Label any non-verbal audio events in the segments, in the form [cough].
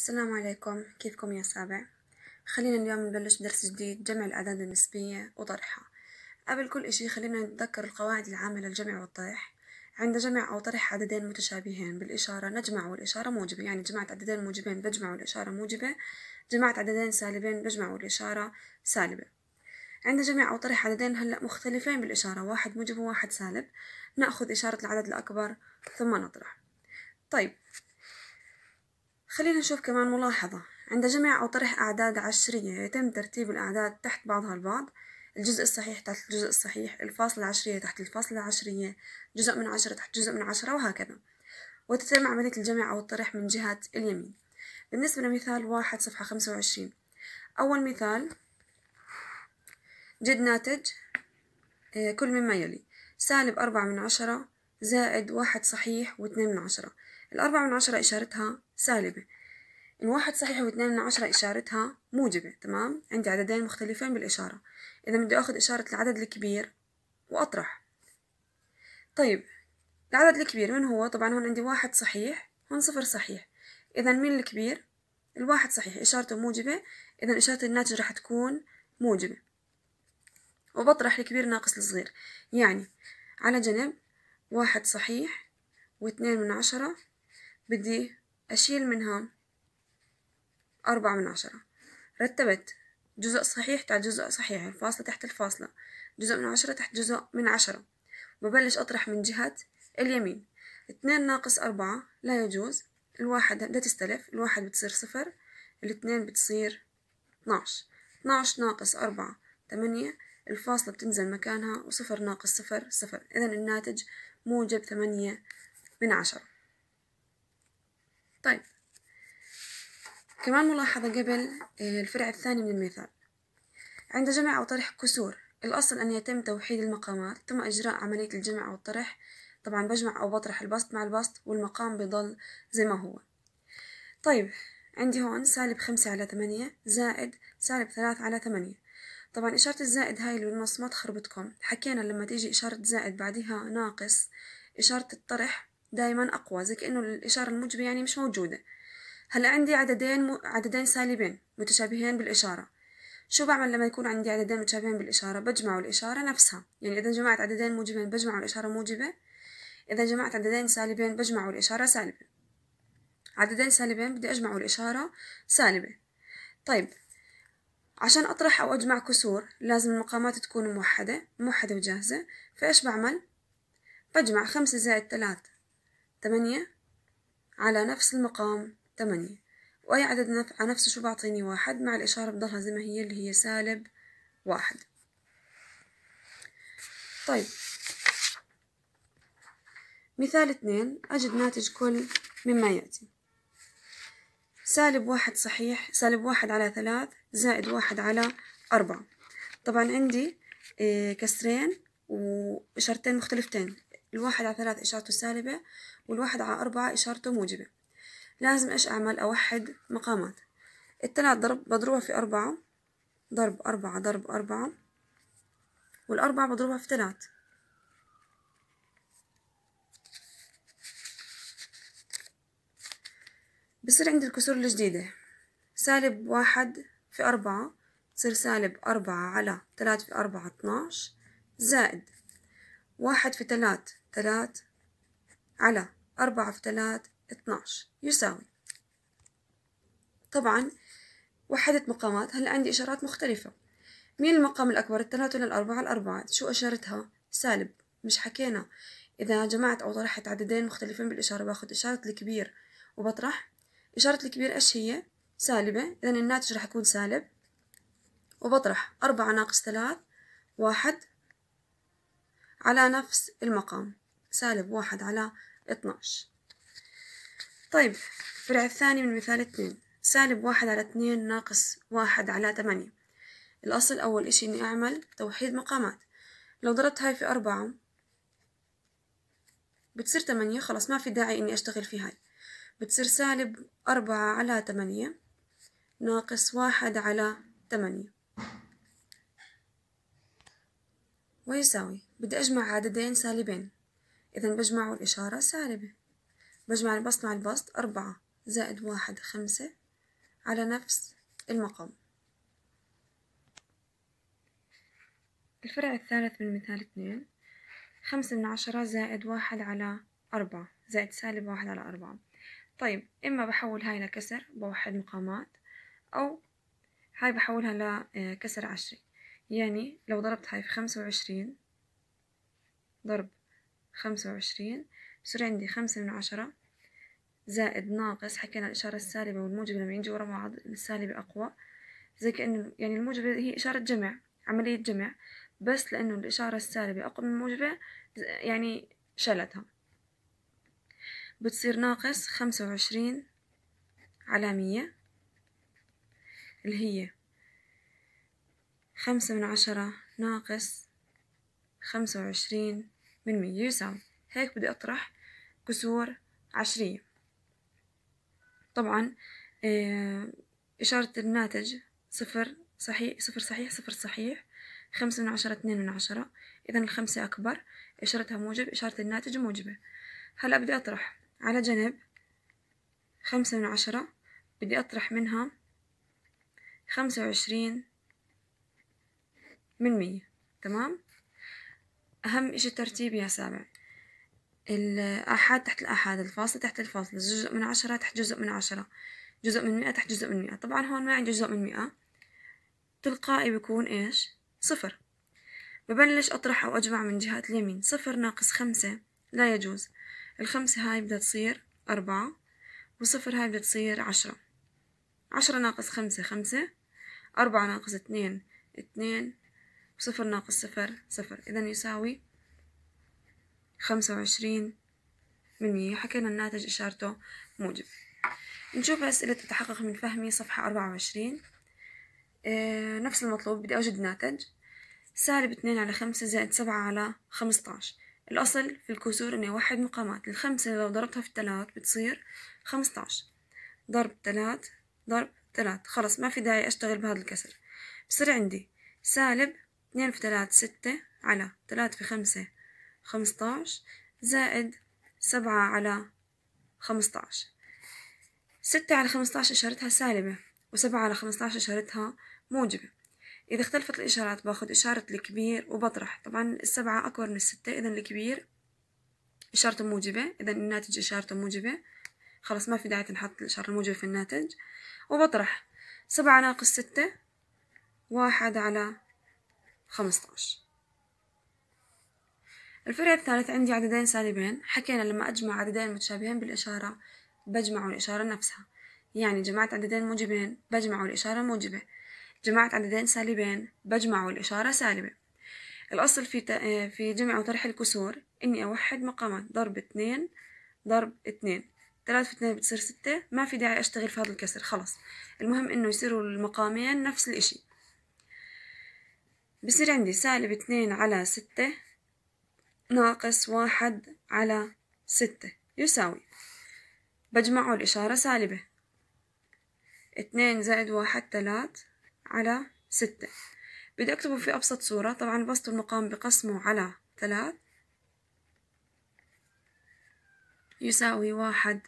السلام عليكم كيفكم يا سابع خلينا اليوم نبلش درس جديد جمع الأعداد النسبية وطرحها قبل كل إشي خلينا نتذكر القواعد العامة للجمع والطرح عند جمع أو طرح عددين متشابهين بالإشارة نجمع والإشارة موجبة يعني جمعت عددين موجبين بجمع والإشارة موجبة جمعت عددين سالبين بجمع والإشارة سالبة عند جمع أو طرح عددين هلأ مختلفين بالإشارة واحد موجب وواحد سالب نأخذ إشارة العدد الأكبر ثم نطرح طيب خلينا نشوف كمان ملاحظة عند جمع أو طرح أعداد عشرية يتم ترتيب الأعداد تحت بعضها البعض الجزء الصحيح تحت الجزء الصحيح الفاصلة العشرية تحت الفاصلة العشرية جزء من عشرة تحت جزء من عشرة وهكذا وتتم عملية الجمع أو الطرح من جهة اليمين بالنسبة لمثال واحد صفحة خمسة وعشرين أول مثال جد ناتج آه، كل مما يلي سالب أربعة من عشرة زائد واحد صحيح واثنين من عشرة الأربعة من عشرة إشارتها سالبة الواحد صحيح واثنين من عشرة إشارتها موجبة تمام عندي عددين مختلفين بالإشارة إذا بدي أخذ إشارة العدد الكبير وأطرح طيب العدد الكبير من هو طبعا هون عندي واحد صحيح هون صفر صحيح إذا مين الكبير الواحد صحيح إشارته موجبة إذا إشارة الناتج رح تكون موجبة وبطرح الكبير ناقص الصغير يعني على جنب واحد صحيح واثنين من عشرة بدي أشيل منها أربعة من عشرة رتبت جزء صحيح تحت جزء صحيح الفاصلة تحت الفاصلة جزء من عشرة تحت جزء من عشرة ببلش أطرح من جهة اليمين اتنين ناقص أربعة لا يجوز الواحد لا تستلف الواحد بتصير صفر الاثنين بتصير اتناش اتناش ناقص أربعة تمانية الفاصلة بتنزل مكانها وصفر ناقص صفر صفر إذا الناتج موجب ثمانية من عشرة طيب كمان ملاحظة قبل آه، الفرع الثاني من المثال عند جمع أو طرح كسور الأصل أن يتم توحيد المقامات ثم إجراء عملية الجمع أو الطرح طبعا بجمع أو بطرح البسط مع البسط والمقام بيضل زي ما هو طيب عندي هون سالب خمسة على ثمانية زائد سالب ثلاثة على ثمانية طبعا إشارة الزائد هاي اللي بالنص ما تخربطكم حكينا لما تيجي إشارة زائد بعدها ناقص إشارة الطرح دائما أقوى زي كأنه الإشارة الموجبة يعني مش موجودة هلا عندي عددين عددين سالبين متشابهين بالإشارة شو بعمل لما يكون عندي عددين متشابهين بالإشارة بجمع الإشارة نفسها يعني إذا جمعت عددين موجبين بجمع الإشارة موجبة إذا جمعت عددين سالبين بجمع الإشارة سالبة عددين سالبين بدي أجمع الإشارة سالبة طيب عشان أطرح أو أجمع كسور لازم المقامات تكون موحدة موحدة وجاهزة فإيش بعمل؟ بجمع خمسة زائد ثلاثة تمانية على نفس المقام تمانية وأي عدد نفع نفسه شو بعطيني واحد مع الإشارة بضلها زي ما هي اللي هي سالب واحد طيب مثال اثنين أجد ناتج كل مما يأتي سالب واحد صحيح سالب واحد على ثلاث زائد واحد على أربعة طبعا عندي إيه، كسرين وإشارتين مختلفتين الواحد على ثلاث إشارته سالبة والواحد على أربعة إشارته موجبة لازم إيش أعمل أوحد مقامات الثلاث ضرب بضربها في أربعة ضرب أربعة ضرب أربعة والأربعة بضربها في ثلاث بصير عندي الكسور الجديدة سالب واحد في أربعة تصير سالب أربعة على تلات في أربعة اتناش زائد واحد في ثلاث ثلاث على أربعة في ثلاث اتناش يساوي طبعا وحدت مقامات هلا عندي إشارات مختلفة مين المقام الأكبر التلات ولا الأربعة الأربعة شو إشارتها سالب مش حكينا إذا جمعت أو طرحت عددين مختلفين بالإشارة باخد إشارة الكبير وبطرح إشارة الكبير إيش هي سالبة إذا الناتج رح يكون سالب وبطرح أربعة ناقص ثلاث واحد على نفس المقام سالب واحد على اتناش طيب الفرع الثاني من مثال اتنين سالب واحد على اتنين ناقص واحد على تمانية الأصل أول إشي إني أعمل توحيد مقامات لو ضربت هاي في أربعة بتصير تمانية خلاص ما في داعي إني أشتغل في هاي بتصير سالب أربعة على تمانية ناقص واحد على تمانية ويساوي بدي أجمع عددين سالبين إذا بجمعوا الإشارة سالبة بجمع بصنع البسط أربعة زائد واحد خمسة على نفس المقام الفرع الثالث من مثال اثنين خمسة من عشرة زائد واحد على أربعة زائد سالب واحد على أربعة طيب إما بحول هاي لكسر بوحد مقامات أو هاي بحولها لكسر آه، عشري يعني لو ضربت هاي في خمسة وعشرين ضرب خمسة وعشرين بصير عندي خمسة من عشرة زائد ناقص حكينا الإشارة السالبة والموجبة لما يجوا ورا بعض السالبة أقوى زي كأنه يعني الموجبة هي إشارة جمع عملية جمع بس لأنه الإشارة السالبة أقوى من الموجبة يعني شلتها بتصير ناقص خمسة وعشرين على مية اللي هي خمسة من عشرة ناقص خمسة وعشرين من مية يساوي هيك بدي أطرح كسور عشرية طبعا آه، إشارة الناتج صفر صحيح صفر صحيح صفر صحيح خمسة من عشرة اثنين من عشرة إذا الخمسة أكبر إشارتها موجب إشارة الناتج موجبة هلأ بدي أطرح على جنب خمسة من عشرة بدي أطرح منها خمسة وعشرين من مية تمام أهم إشي الترتيب يا سامع الآحاد تحت الآحاد الفاصلة تحت الفاصلة جزء من عشرة تحت جزء من عشرة جزء من مئة تحت جزء من مئة طبعا هون ما عندي جزء من مئة تلقائي بيكون إيش صفر ببلش أطرح أو أجمع من جهة اليمين صفر ناقص خمسة لا يجوز الخمسة هاي بدها تصير أربعة وصفر هاي بدها تصير عشرة عشرة ناقص خمسة خمسة أربعة ناقص اتنين اتنين وصفر ناقص صفر صفر إذا يساوي خمسة وعشرين بالمية حكينا الناتج إشارته موجب نشوف أسئلة تتحقق من فهمي صفحة أربعة وعشرين آه، نفس المطلوب بدي أوجد ناتج سالب اتنين على خمسة زائد سبعة على خمستاش الأصل في الكسور إني أوحد مقامات الخمسة لو ضربتها في التلات بتصير خمستاش ضرب تلات ضرب تلات خلص ما في داعي أشتغل بهذا الكسر بصير عندي سالب اثنين في ثلاث ستة على ثلاث في خمسة خمستاش زائد سبعة على خمستاش ستة على خمستاش إشارتها سالبة وسبعة على خمستاش إشارتها موجبة إذا اختلفت الإشارات باخد إشارة الكبير وبطرح طبعا السبعة أكبر من الستة إذا الكبير إشارته موجبة إذا الناتج إشارته موجبة خلاص ما في داعي نحط الإشارة الموجبة في الناتج وبطرح سبعة ناقص ستة واحد على 15 الفرع الثالث عندي عددين سالبين حكينا لما أجمع عددين متشابهين بالإشارة بجمعوا الإشارة نفسها يعني جمعت عددين موجبين بجمعوا الإشارة موجبة جمعت عددين سالبين بجمعوا الإشارة سالبة الأصل في آه، في جمع وطرح الكسور إني أوحد مقامات ضرب اتنين ضرب اتنين ثلاثة في اتنين بتصير ستة ما في داعي أشتغل في هذا الكسر خلص المهم إنه يصيروا المقامين نفس الإشي بصير عندي سالب اتنين على ستة ناقص واحد على ستة يساوي بجمعه الإشارة سالبة اتنين زائد واحد تلات على ستة بدي أكتبه في أبسط صورة طبعا بسط المقام بقسمه على ثلاث يساوي واحد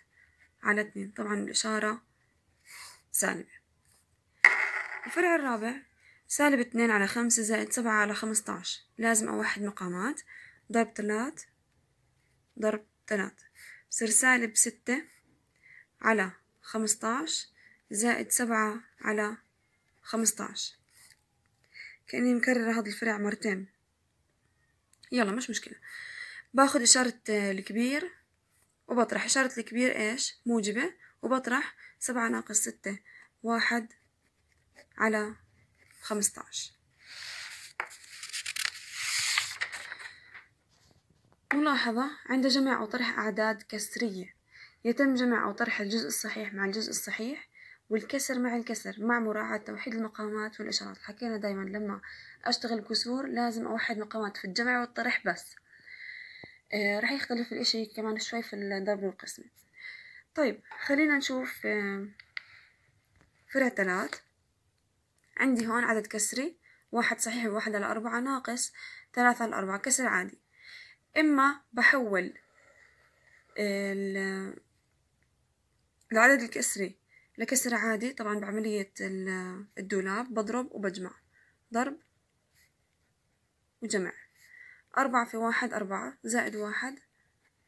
على اتنين طبعا الإشارة سالبة الفرع الرابع سالب اتنين على خمسة زائد سبعة على خمستاش لازم أوحد مقامات ضرب تلات ضرب تلات بصير سالب ستة على خمستاش زائد سبعة على خمستاش كأني مكررة هذا الفرع مرتين يلا مش مشكلة باخد إشارة آه، الكبير وبطرح إشارة الكبير إيش موجبة وبطرح سبعة ناقص ستة واحد على 15 ملاحظة عند جمع أو طرح أعداد كسرية يتم جمع أو طرح الجزء الصحيح مع الجزء الصحيح والكسر مع الكسر مع مراعاة توحيد المقامات والإشارات حكينا دايما لما أشتغل كسور لازم أوحد مقامات في الجمع والطرح بس آه رح يختلف الإشي كمان شوي في الضرب والقسمة طيب خلينا نشوف آه فرع ثلاث عندي هون عدد كسري واحد صحيح وواحد على أربعة ناقص ثلاثة على أربعة كسر عادي إما بحول العدد الكسري لكسر عادي طبعا بعملية الدولاب بضرب وبجمع ضرب وجمع أربعة في واحد أربعة زائد واحد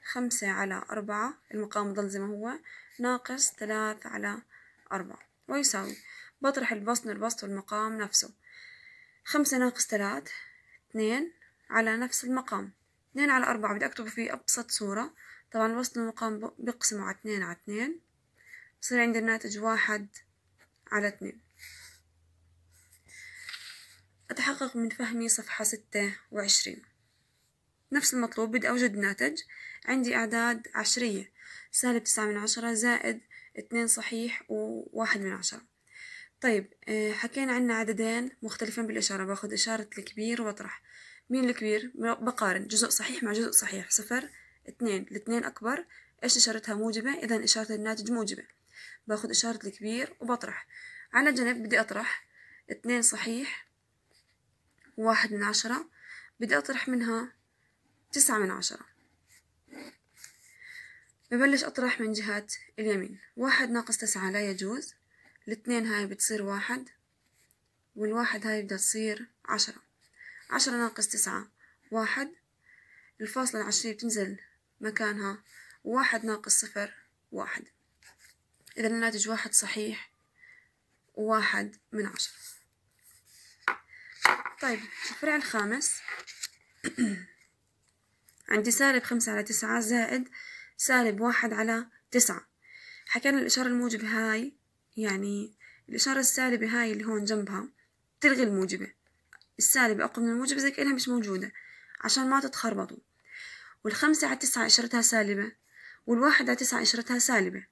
خمسة على أربعة المقام ضل زي ما هو ناقص ثلاثة على أربعة ويساوي بطرح البسط البسط والمقام نفسه خمسة ناقص ثلاث اثنين على نفس المقام اثنين على أربعة بدي أكتبه في أبسط صورة طبعا البسط والمقام بقسمه على اثنين على اثنين بصير عندي الناتج واحد على اثنين أتحقق من فهمي صفحة ستة وعشرين نفس المطلوب بدي أوجد ناتج عندي أعداد عشرية سالب تسعة من عشرة زائد اثنين صحيح وواحد من عشرة طيب آه، حكينا عنا عددين مختلفين بالإشارة باخد إشارة الكبير وأطرح مين الكبير بقارن جزء صحيح مع جزء صحيح صفر اثنين الاثنين أكبر إيش إشارتها موجبة إذا إشارة الناتج موجبة باخد إشارة الكبير وبطرح على جنب بدي أطرح اثنين صحيح واحد من عشرة بدي أطرح منها تسعة من عشرة ببلش أطرح من جهة اليمين واحد ناقص تسعة لا يجوز الاثنين هاي بتصير واحد والواحد هاي بدها تصير عشرة عشرة ناقص تسعة واحد الفاصلة العشرية بتنزل مكانها واحد ناقص صفر واحد إذا الناتج واحد صحيح وواحد من عشرة طيب الفرع الخامس [clears throat] عندي سالب خمسة على تسعة زائد سالب واحد على تسعة حكينا الإشارة الموجبة هاي يعني الإشارة السالبة هاي اللي هون جنبها تلغي الموجبة السالبة أقوى من الموجبة زي كأنها مش موجودة عشان ما تتخربطوا والخمسة على تسعة إشارتها سالبة والواحد على تسعة إشارتها سالبة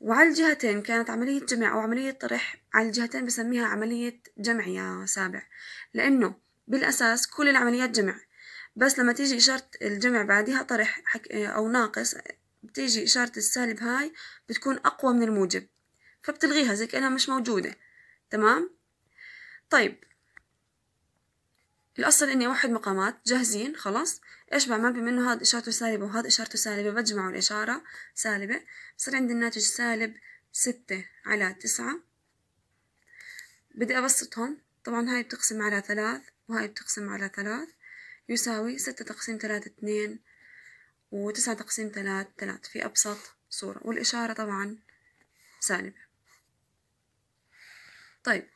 وعلى الجهتين كانت عملية جمع أو عملية طرح على الجهتين بسميها عملية جمع يا سابع لأنه بالأساس كل العمليات جمع بس لما تيجي إشارة الجمع بعدها طرح حك... أو ناقص بتيجي إشارة السالب هاي بتكون أقوى من الموجب فبتلغيها زي كأنها مش موجودة تمام طيب الأصل إني أوحد مقامات جاهزين خلاص إيش بعمل بما إنه هاد إشارته سالبة وهاد إشارته سالبة بجمعوا الإشارة سالبة بصير عندي الناتج سالب ستة على تسعة بدي أبسطهم طبعا هاي بتقسم على ثلاث وهاي بتقسم على ثلاث يساوي ستة تقسيم ثلاثة اثنين وتسعة تقسيم ثلاث ثلاث في أبسط صورة والإشارة طبعا سالبة طيب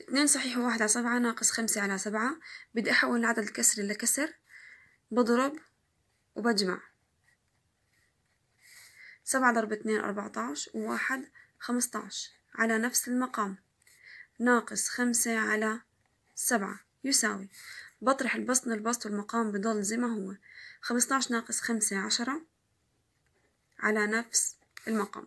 اتنين صحيح وواحد على سبعة ناقص خمسة على سبعة بدي أحول العدد الكسري لكسر بضرب وبجمع سبعة ضرب اتنين عشر وواحد خمسة عشر على نفس المقام ناقص خمسة على سبعة يساوي بطرح البسط البسط والمقام بضل زي ما هو خمسة عشر ناقص خمسة عشرة على نفس المقام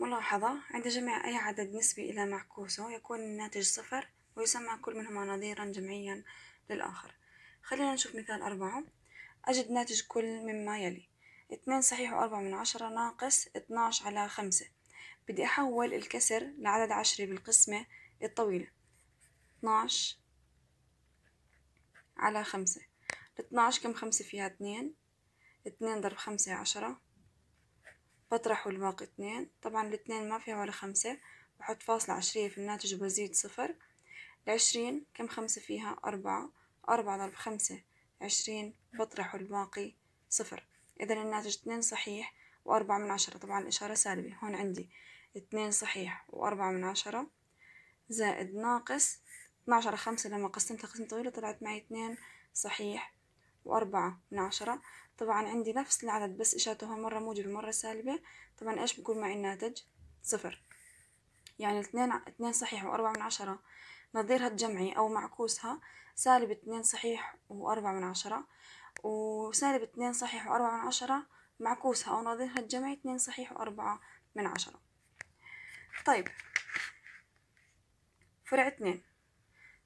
ملاحظة عند جمع أي عدد نسبي إلى معكوسه يكون الناتج صفر ويسمى كل منهما نظيرا جمعيا للآخر خلينا نشوف مثال أربعة أجد ناتج كل مما يلي اثنين صحيح وأربعة من عشرة ناقص اتناش على خمسة بدي أحول الكسر لعدد عشري بالقسمة الطويلة اتناش على خمسة الاتناش كم خمسة فيها اتنين اتنين ضرب خمسة عشرة بطرح والباقي اثنين طبعا الاثنين ما فيها ولا خمسة بحط فاصلة عشرية في الناتج وبزيد صفر العشرين كم خمسة فيها أربعة أربعة ضرب خمسة عشرين بطرح والباقي صفر إذا الناتج اثنين صحيح وأربعة من عشرة طبعا الإشارة سالبة هون عندي اثنين صحيح وأربعة من عشرة زائد ناقص اتناش على خمسة لما قسمتها قسمة طويلة طلعت معي اثنين صحيح وأربعة من عشرة طبعا عندي نفس العدد بس هون مرة موجبة مرة سالبة طبعا إيش بقول معي الناتج صفر يعني اثنين اثنين صحيح وأربعة من عشرة نظيرها الجمعي أو معكوسها سالب اثنين صحيح وأربعة من عشرة وسالب اثنين صحيح وأربعة من عشرة معكوسها أو نظيرها الجمعي اثنين صحيح وأربعة من عشرة طيب فرع اثنين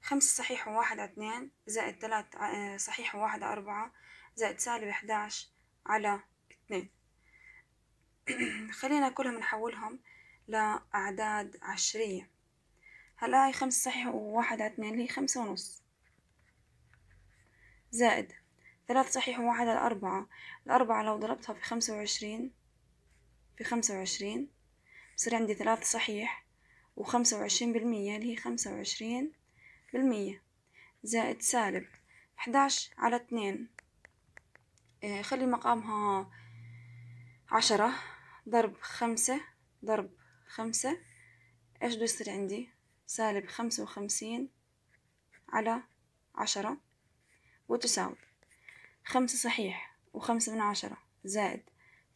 خمسة صحيح وواحد على اتنين زائد تلات آه، صحيح وواحد على أربعة زائد سالب احداش على اتنين [clears throat] خلينا كلهم نحولهم لأعداد عشرية هلا هاي خمسة صحيح وواحد على اتنين اللي هي خمسة ونص زائد ثلاثة صحيح وواحد على أربعة الأربعة لو ضربتها في خمسة وعشرين في خمسة وعشرين بصير عندي ثلاثة صحيح وخمسة وعشرين بالمية اللي هي خمسة وعشرين بالمية زائد سالب أحداش على اتنين آه، خلي مقامها عشرة ضرب خمسة ضرب خمسة ايش بده يصير عندي سالب خمسة وخمسين على عشرة وتساوي خمسة صحيح وخمسة من عشرة زائد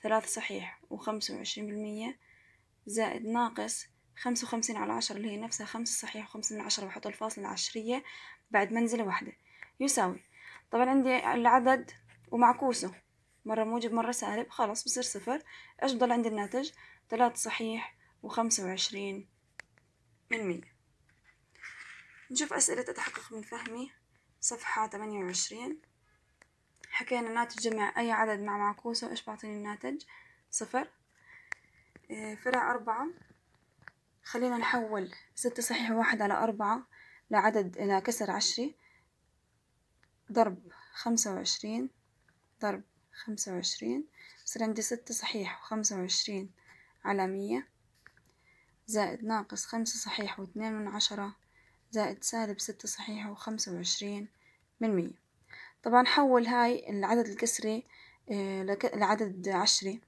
ثلاثة صحيح وخمسة وعشرين بالمية زائد ناقص خمسة وخمسين على عشرة اللي هي نفسها خمسة صحيح وخمسة من عشرة بحط الفاصلة العشرية بعد منزلة واحدة يساوي طبعا عندي العدد ومعكوسه مرة موجب مرة سالب خلاص بصير صفر ايش بضل عندي الناتج ثلاثة صحيح وخمسة وعشرين من مية نشوف أسئلة تتحقق من فهمي صفحة ثمانية وعشرين حكينا ناتج جمع أي عدد مع معكوسه إيش بعطيني الناتج صفر إيه، فرع أربعة خلينا نحول ستة صحيح واحد على أربعة لعدد إلى كسر عشري ضرب خمسة وعشرين ضرب خمسة وعشرين يصير عندي ستة صحيح وخمسة وعشرين على مية زائد ناقص خمسة صحيح واثنين من عشرة زائد سالب ستة صحيح وخمسة وعشرين من مية طبعا حول هاي العدد الكسري آه، لعدد عشري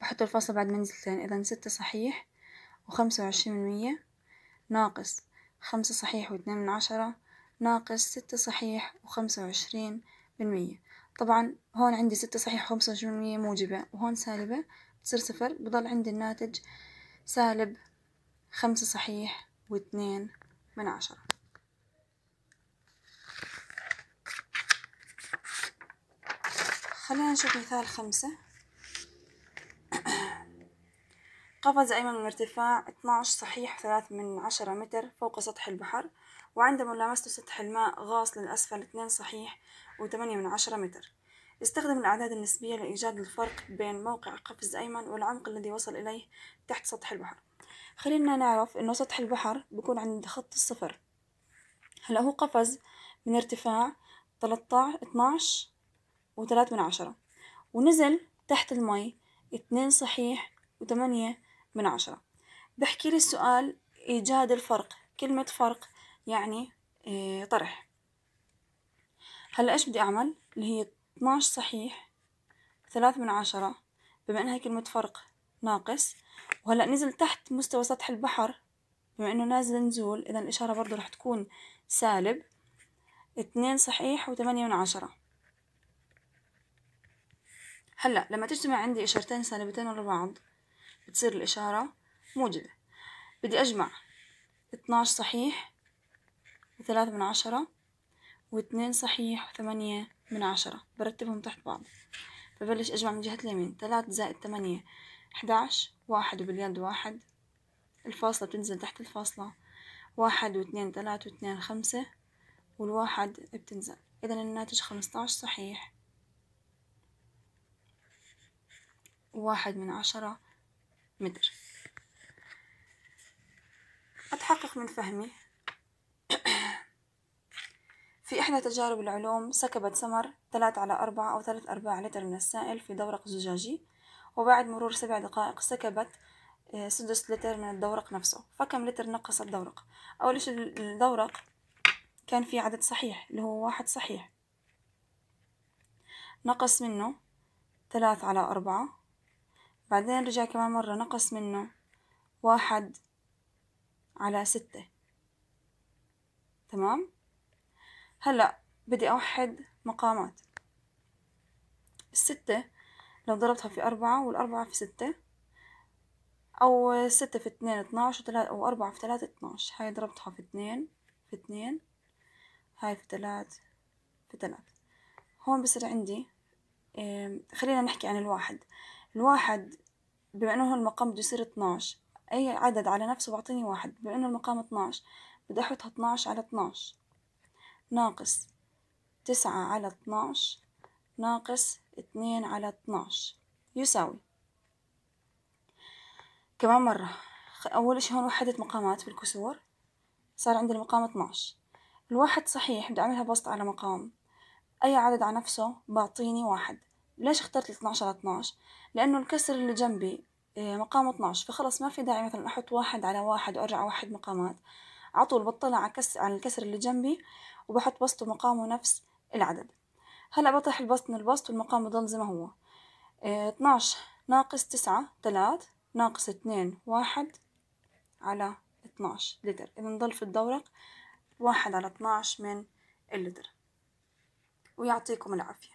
بحط الفاصل بعد منزلتين إذا ستة صحيح وخمسة وعشرين من مية ناقص خمسة صحيح واثنين من عشرة ناقص ستة صحيح وخمسة وعشرين بالمية طبعا هون عندي ستة صحيح وخمسة وعشرين بالمية موجبة وهون سالبة بتصير صفر بضل عندي الناتج سالب خمسة صحيح واثنين من عشرة خلينا نشوف مثال خمسة قفز أيمن من ارتفاع 12 صحيح 3 من 10 متر فوق سطح البحر وعند ملامسته سطح الماء غاص للأسفل 2 صحيح و8 من 10 متر استخدم الأعداد النسبية لإيجاد الفرق بين موقع قفز أيمن والعمق الذي وصل إليه تحت سطح البحر خلينا نعرف إنه سطح البحر بيكون عند خط الصفر هلا هو قفز من ارتفاع 13 12 و 3 من عشرة ونزل تحت المي 2 صحيح و 8 من عشرة بحكي لي السؤال إيجاد الفرق كلمة فرق يعني إيه، طرح هلا إيش بدي أعمل اللي هي 12 صحيح ثلاث من عشرة بما إنها كلمة فرق ناقص وهلا نزل تحت مستوى سطح البحر بما إنه نازل نزول إذا الإشارة برضو رح تكون سالب اثنين صحيح وثمانية من عشرة هلا لما تجتمع عندي إشارتين سالبتين ورا بعض بتصير الإشارة موجبة بدي أجمع اتناش صحيح وثلاثة من عشرة واثنين صحيح وثمانية من عشرة برتبهم تحت بعض ببلش أجمع من جهة اليمين ثلاثة زائد ثمانية أحداش واحد وباليد واحد الفاصلة بتنزل تحت الفاصلة واحد واثنين ثلاثة واثنين خمسة والواحد بتنزل إذا الناتج عشر صحيح واحد من عشرة متر أتحقق من فهمي [clears throat] في إحدى تجارب العلوم سكبت سمر ثلاث على أربعة أو ثلاث أرباع لتر من السائل في دورق زجاجي وبعد مرور سبع دقائق سكبت آه، سدس لتر من الدورق نفسه فكم لتر نقص الدورق أول شيء الدورق كان في عدد صحيح اللي هو واحد صحيح نقص منه ثلاث على أربعة بعدين رجع كمان مرة نقص منه واحد على ستة تمام هلأ بدي أوحد مقامات الستة لو ضربتها في أربعة والأربعة في ستة أو ستة في اتنين اتناش وتلاتة أو أربعة في تلاتة اتناش هاي ضربتها في اتنين في اتنين هاي في تلات في تلات هون بصير عندي إيه، خلينا نحكي عن الواحد الواحد بما انه المقام بده يصير 12 اي عدد على نفسه بعطيني واحد بما انه المقام 12 بدي احطها 12 على 12 ناقص 9 على 12 ناقص 2 على 12 يساوي كمان مرة أول شيء هون وحدت مقامات بالكسور صار عندي المقام 12 الواحد صحيح بدي أعملها بسط على مقام أي عدد على نفسه بعطيني واحد ليش اخترت 12 على 12 لانه الكسر اللي جنبي آه، مقام 12 فخلص ما في داعي مثلا احط واحد على واحد وارجع واحد مقامات على طول بطلع على الكسر اللي جنبي وبحط بسط ومقامه نفس العدد هلا بطرح البسط من البسط والمقام بضل زي ما هو 12 آه، ناقص 9 3 ناقص 2 1 على 12 لتر إذا نضل في الدورق 1 على 12 من اللتر ويعطيكم العافية